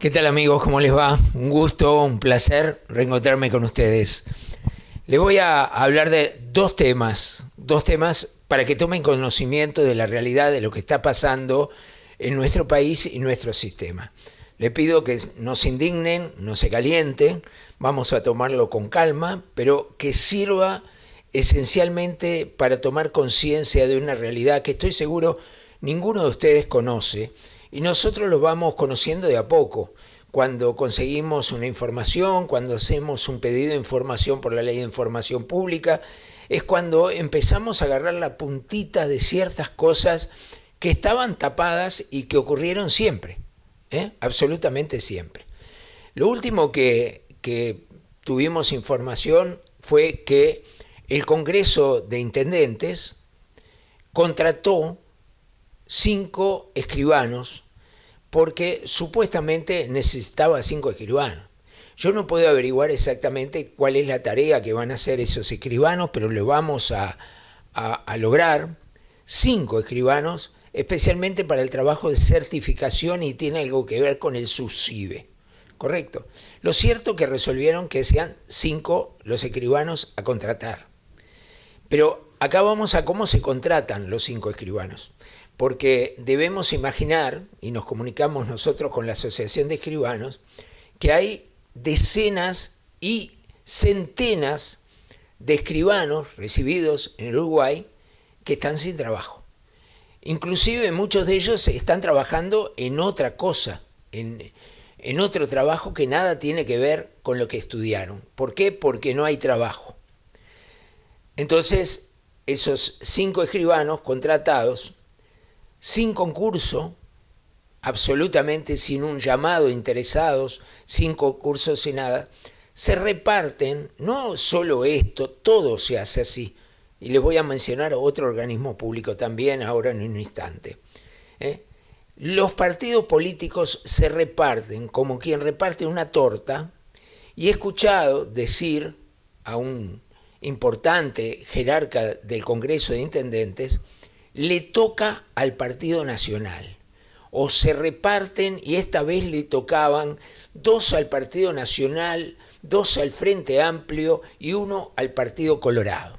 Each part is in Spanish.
¿Qué tal amigos? ¿Cómo les va? Un gusto, un placer reencontrarme con ustedes. Les voy a hablar de dos temas, dos temas para que tomen conocimiento de la realidad de lo que está pasando en nuestro país y nuestro sistema. Les pido que no se indignen, no se calienten, vamos a tomarlo con calma, pero que sirva esencialmente para tomar conciencia de una realidad que estoy seguro ninguno de ustedes conoce y nosotros lo vamos conociendo de a poco. Cuando conseguimos una información, cuando hacemos un pedido de información por la ley de información pública, es cuando empezamos a agarrar la puntita de ciertas cosas que estaban tapadas y que ocurrieron siempre, ¿eh? absolutamente siempre. Lo último que, que tuvimos información fue que el Congreso de Intendentes contrató cinco escribanos porque supuestamente necesitaba cinco escribanos. Yo no puedo averiguar exactamente cuál es la tarea que van a hacer esos escribanos, pero lo vamos a, a, lograr. Cinco escribanos, especialmente para el trabajo de certificación y tiene algo que ver con el subsibe, Correcto. Lo cierto que resolvieron que sean cinco los escribanos a contratar. Pero Acá vamos a cómo se contratan los cinco escribanos, porque debemos imaginar, y nos comunicamos nosotros con la Asociación de Escribanos, que hay decenas y centenas de escribanos recibidos en el Uruguay que están sin trabajo. Inclusive muchos de ellos están trabajando en otra cosa, en, en otro trabajo que nada tiene que ver con lo que estudiaron. ¿Por qué? Porque no hay trabajo. Entonces, esos cinco escribanos contratados sin concurso, absolutamente sin un llamado de interesados, sin concurso, sin nada, se reparten, no solo esto, todo se hace así. Y les voy a mencionar otro organismo público también ahora en un instante. ¿eh? Los partidos políticos se reparten como quien reparte una torta y he escuchado decir a un importante jerarca del Congreso de Intendentes, le toca al Partido Nacional. O se reparten y esta vez le tocaban dos al Partido Nacional, dos al Frente Amplio y uno al Partido Colorado.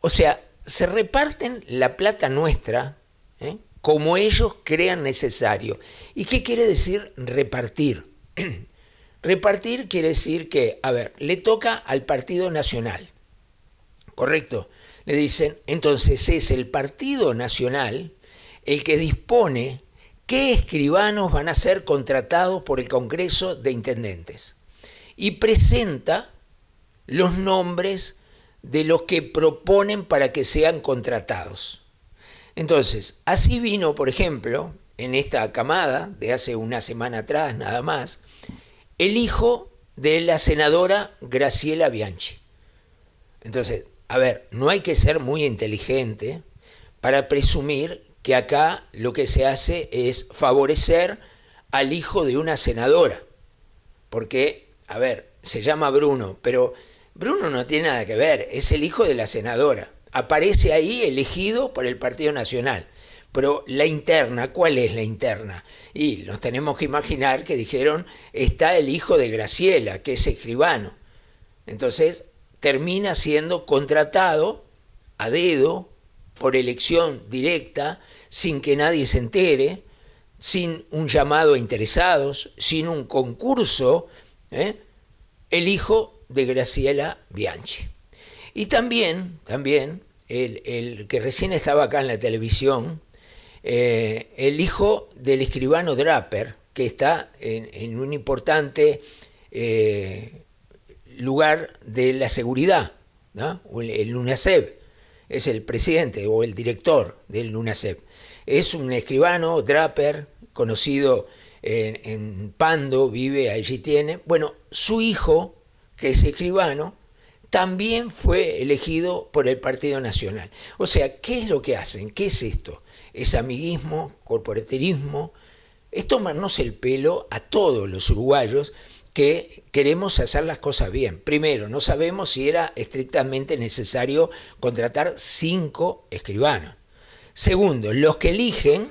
O sea, se reparten la plata nuestra ¿eh? como ellos crean necesario. ¿Y qué quiere decir repartir? repartir quiere decir que, a ver, le toca al Partido Nacional correcto. Le dicen, entonces es el Partido Nacional el que dispone qué escribanos van a ser contratados por el Congreso de Intendentes y presenta los nombres de los que proponen para que sean contratados. Entonces, así vino, por ejemplo, en esta camada de hace una semana atrás nada más, el hijo de la senadora Graciela Bianchi. Entonces, a ver, no hay que ser muy inteligente para presumir que acá lo que se hace es favorecer al hijo de una senadora. Porque, a ver, se llama Bruno, pero Bruno no tiene nada que ver, es el hijo de la senadora. Aparece ahí elegido por el Partido Nacional. Pero la interna, ¿cuál es la interna? Y nos tenemos que imaginar que dijeron, está el hijo de Graciela, que es escribano. Entonces, termina siendo contratado a dedo, por elección directa, sin que nadie se entere, sin un llamado a interesados, sin un concurso, ¿eh? el hijo de Graciela Bianchi. Y también, también, el, que recién estaba acá en la televisión, eh, el hijo del escribano Draper, que está en, un importante eh, lugar de la seguridad, el UNACEB, es el presidente o el director del UNACEP, Es un escribano, Draper, conocido en, Pando, vive allí tiene. Bueno, su hijo, que es escribano, también fue elegido por el Partido Nacional. O sea, ¿qué es lo que hacen? ¿Qué es esto? Es amiguismo, corporaterismo, es tomarnos el pelo a todos los uruguayos que queremos hacer las cosas bien. Primero, no sabemos si era estrictamente necesario contratar cinco escribanos. Segundo, los que eligen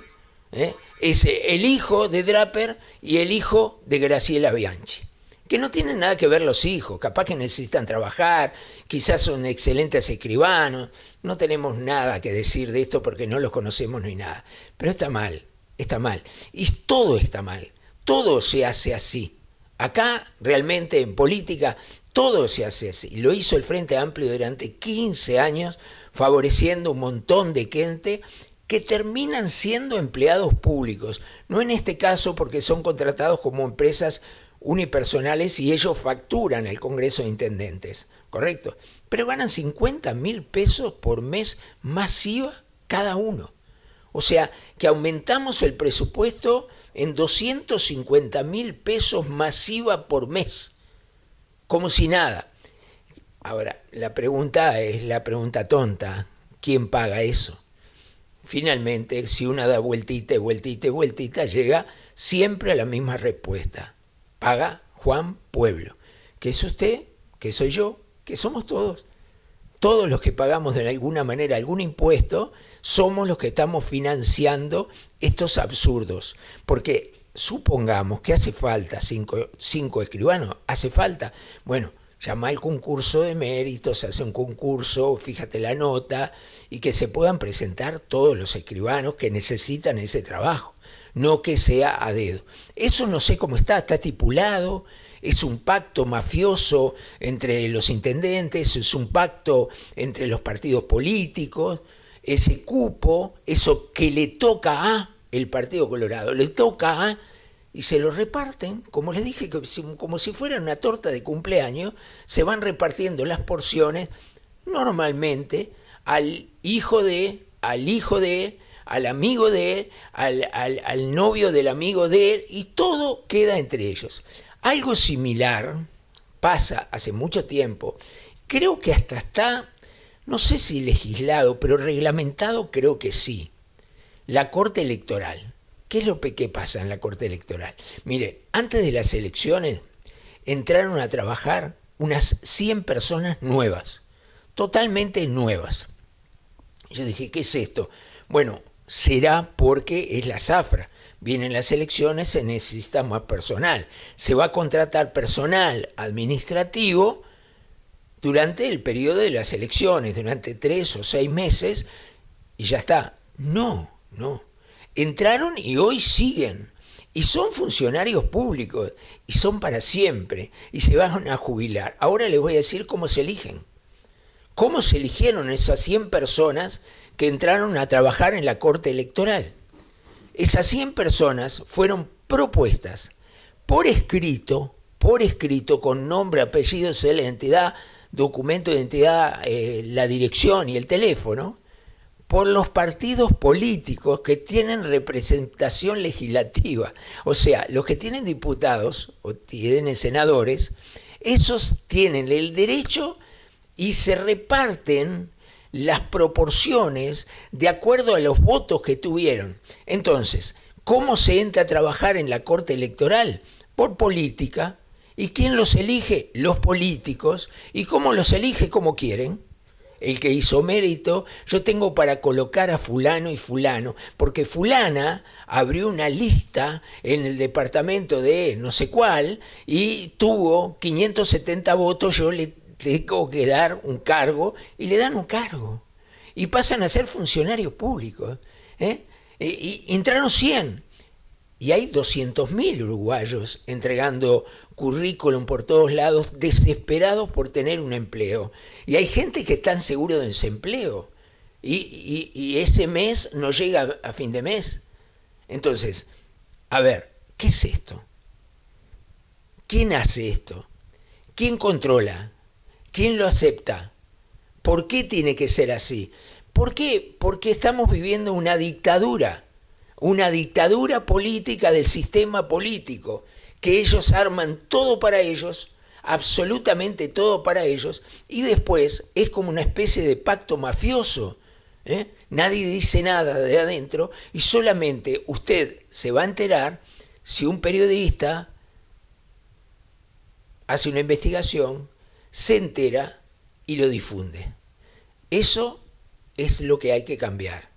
¿eh? es el hijo de Draper y el hijo de Graciela Bianchi que no tienen nada que ver los hijos, capaz que necesitan trabajar, quizás son excelentes escribanos, no tenemos nada que decir de esto porque no los conocemos ni nada, pero está mal, está mal, y todo está mal, todo se hace así, Acá realmente en política todo se hace así. Lo hizo el Frente Amplio durante 15 años, favoreciendo un montón de gente que terminan siendo empleados públicos. No en este caso porque son contratados como empresas unipersonales y ellos facturan al Congreso de Intendentes, ¿correcto? Pero ganan 50 mil pesos por mes masiva cada uno. O sea, que aumentamos el presupuesto en 250 mil pesos masiva por mes, como si nada. Ahora, la pregunta es la pregunta tonta, ¿quién paga eso? Finalmente, si una da vueltita y vueltita y vueltita, llega siempre a la misma respuesta. Paga Juan Pueblo, que es usted, que soy yo, que somos todos. Todos los que pagamos de alguna manera algún impuesto, somos los que estamos financiando estos absurdos, porque supongamos que hace falta cinco, escribanos, hace falta, bueno, llama el concurso de méritos, hace un concurso, fíjate la nota, y que se puedan presentar todos los escribanos que necesitan ese trabajo, no que sea a dedo. Eso no sé cómo está, está estipulado, es un pacto mafioso entre los intendentes, es un pacto entre los partidos políticos, ese cupo, eso que le toca a el Partido Colorado, le toca a y se lo reparten, como les dije, como si fuera una torta de cumpleaños, se van repartiendo las porciones normalmente al hijo de, al hijo de, al amigo de, al, al, novio del amigo de, y todo queda entre ellos. Algo similar pasa hace mucho tiempo, creo que hasta está no sé si legislado, pero reglamentado creo que sí, la Corte Electoral. ¿Qué es lo que pasa en la Corte Electoral? Mire, antes de las elecciones entraron a trabajar unas 100 personas nuevas, totalmente nuevas. Yo dije, ¿qué es esto? Bueno, será porque es la zafra. Vienen las elecciones, se necesita más personal. Se va a contratar personal administrativo durante el periodo de las elecciones, durante tres o seis meses, y ya está. No, no. Entraron y hoy siguen. Y son funcionarios públicos, y son para siempre, y se van a jubilar. Ahora les voy a decir cómo se eligen. ¿Cómo se eligieron esas 100 personas que entraron a trabajar en la Corte Electoral? Esas 100 personas fueron propuestas por escrito, por escrito, con nombre, apellido, de la documento de identidad eh, la dirección y el teléfono por los partidos políticos que tienen representación legislativa. O sea, los que tienen diputados o tienen senadores, esos tienen el derecho y se reparten las proporciones de acuerdo a los votos que tuvieron. Entonces, ¿cómo se entra a trabajar en la Corte Electoral? Por política, ¿Y quién los elige? Los políticos. ¿Y cómo los elige? Como quieren. El que hizo mérito, yo tengo para colocar a fulano y fulano, porque fulana abrió una lista en el departamento de no sé cuál y tuvo 570 votos, yo le tengo que dar un cargo y le dan un cargo. Y pasan a ser funcionarios públicos. ¿eh? Y entraron 100 y hay 200.000 uruguayos entregando currículum por todos lados, desesperados por tener un empleo. Y hay gente que está en seguro de desempleo. Y, y, ese mes no llega a fin de mes. Entonces, a ver, ¿qué es esto? ¿Quién hace esto? ¿Quién controla? ¿Quién lo acepta? ¿Por qué tiene que ser así? ¿Por qué? Porque estamos viviendo una dictadura una dictadura política del sistema político, que ellos arman todo para ellos, absolutamente todo para ellos, y después es como una especie de pacto mafioso. ¿eh? Nadie dice nada de adentro y solamente usted se va a enterar si un periodista hace una investigación, se entera y lo difunde. Eso es lo que hay que cambiar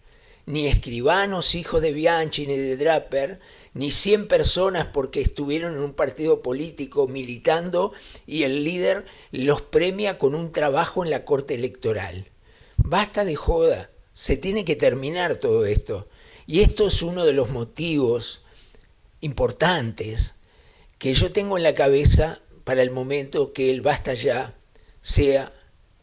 ni escribanos hijos de Bianchi ni de Draper, ni 100 personas porque estuvieron en un partido político militando y el líder los premia con un trabajo en la corte electoral. Basta de joda, se tiene que terminar todo esto. Y esto es uno de los motivos importantes que yo tengo en la cabeza para el momento que el basta ya sea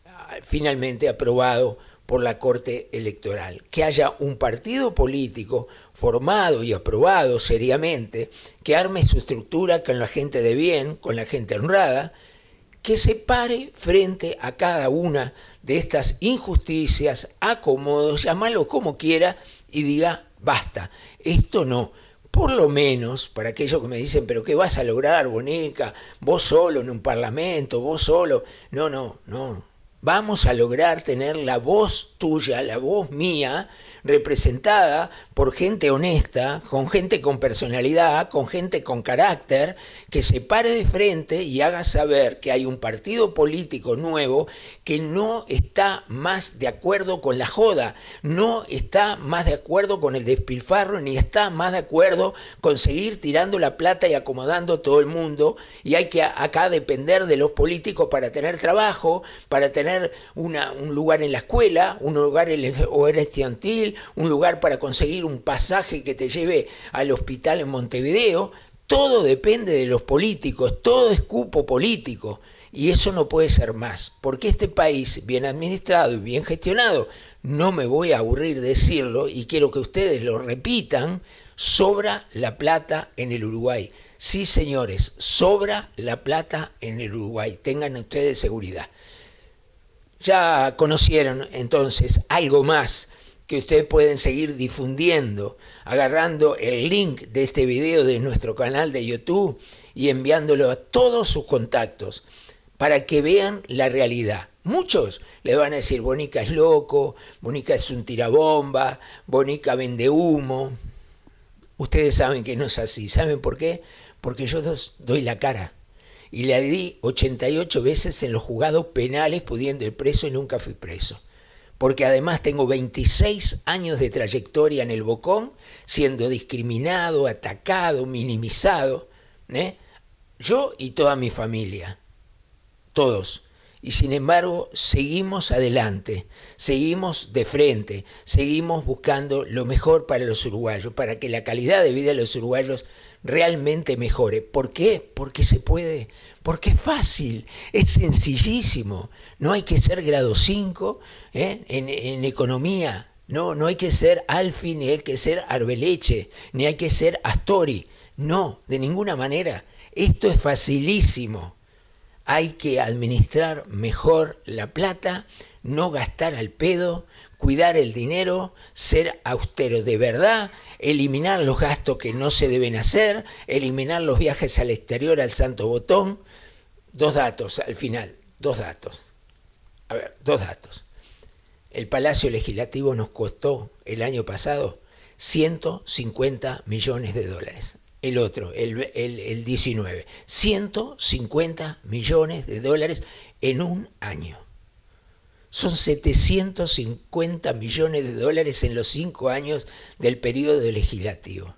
ah, finalmente aprobado por la Corte Electoral. Que haya un partido político formado y aprobado seriamente, que arme su estructura con la gente de bien, con la gente honrada, que se pare frente a cada una de estas injusticias, acomodos, llámalo como quiera y diga, basta, esto no. Por lo menos, para aquellos que me dicen, pero ¿qué vas a lograr, boneca, Vos solo en un parlamento, vos solo. No, no, no, vamos a lograr tener la voz tuya, la voz mía, representada por gente honesta, con gente con personalidad, con gente con carácter, que se pare de frente y haga saber que hay un partido político nuevo que no está más de acuerdo con la joda, no está más de acuerdo con el despilfarro, ni está más de acuerdo con seguir tirando la plata y acomodando a todo el mundo. Y hay que acá depender de los políticos para tener trabajo, para tener un lugar en la escuela, un lugar en el hogar estudiantil, un lugar para conseguir un pasaje que te lleve al hospital en Montevideo. Todo depende de los políticos, todo es cupo político. Y eso no puede ser más, porque este país, bien administrado y bien gestionado, no me voy a aburrir decirlo y quiero que ustedes lo repitan, sobra la plata en el Uruguay. Sí, señores, sobra la plata en el Uruguay, tengan ustedes seguridad. Ya conocieron entonces algo más que ustedes pueden seguir difundiendo, agarrando el link de este video de nuestro canal de YouTube y enviándolo a todos sus contactos para que vean la realidad. Muchos le van a decir, Bonica es loco, Bonica es un tirabomba, Bonica vende humo. Ustedes saben que no es así. ¿Saben por qué? Porque yo doy la cara. Y le di 88 veces en los juzgados penales pudiendo ir preso y nunca fui preso porque además tengo 26 años de trayectoria en el Bocón, siendo discriminado, atacado, minimizado, ¿eh? yo y toda mi familia, todos. Y sin embargo, seguimos adelante, seguimos de frente, seguimos buscando lo mejor para los uruguayos, para que la calidad de vida de los uruguayos realmente mejore. ¿Por qué? Porque se puede, porque es fácil, es sencillísimo. No hay que ser grado 5 ¿eh? en, economía, no, no hay que ser Alfi, ni hay que ser Arbeleche, ni hay que ser Astori. No, de ninguna manera. Esto es facilísimo. Hay que administrar mejor la plata, no gastar al pedo, cuidar el dinero, ser austero de verdad, eliminar los gastos que no se deben hacer, eliminar los viajes al exterior al santo botón. Dos datos al final, dos datos. A ver, dos datos. El Palacio Legislativo nos costó el año pasado 150 millones de dólares. El otro, el, el 19. 150 millones de dólares en un año son 750 millones de dólares en los cinco años del periodo legislativo.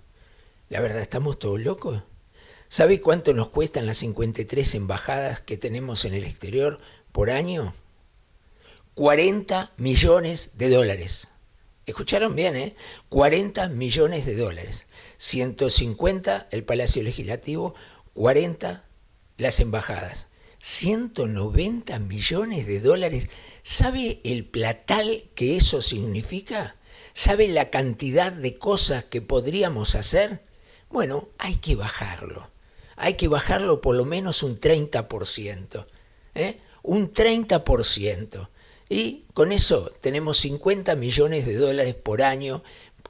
¿La verdad estamos todos locos? ¿Sabe cuánto nos cuestan las 53 embajadas que tenemos en el exterior por año? 40 millones de dólares. Escucharon bien, ¿eh? 40 millones de dólares. 150 el Palacio Legislativo, 40 las embajadas. 190 millones de dólares. ¿Sabe el platal que eso significa? ¿Sabe la cantidad de cosas que podríamos hacer? Bueno, hay que bajarlo. Hay que bajarlo por lo menos un 30%. ¿eh? Un 30%. Y con eso tenemos 50 millones de dólares por año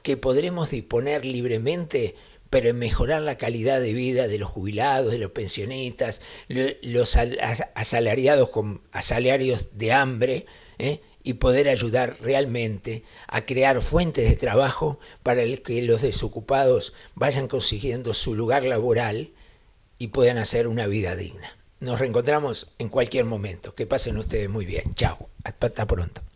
que podremos disponer libremente pero en mejorar la calidad de vida de los jubilados, de los pensionistas, los asalariados con asalarios de hambre, ¿eh? y poder ayudar realmente a crear fuentes de trabajo para que los desocupados vayan consiguiendo su lugar laboral y puedan hacer una vida digna. Nos reencontramos en cualquier momento. Que pasen ustedes muy bien. Chao. Hasta pronto.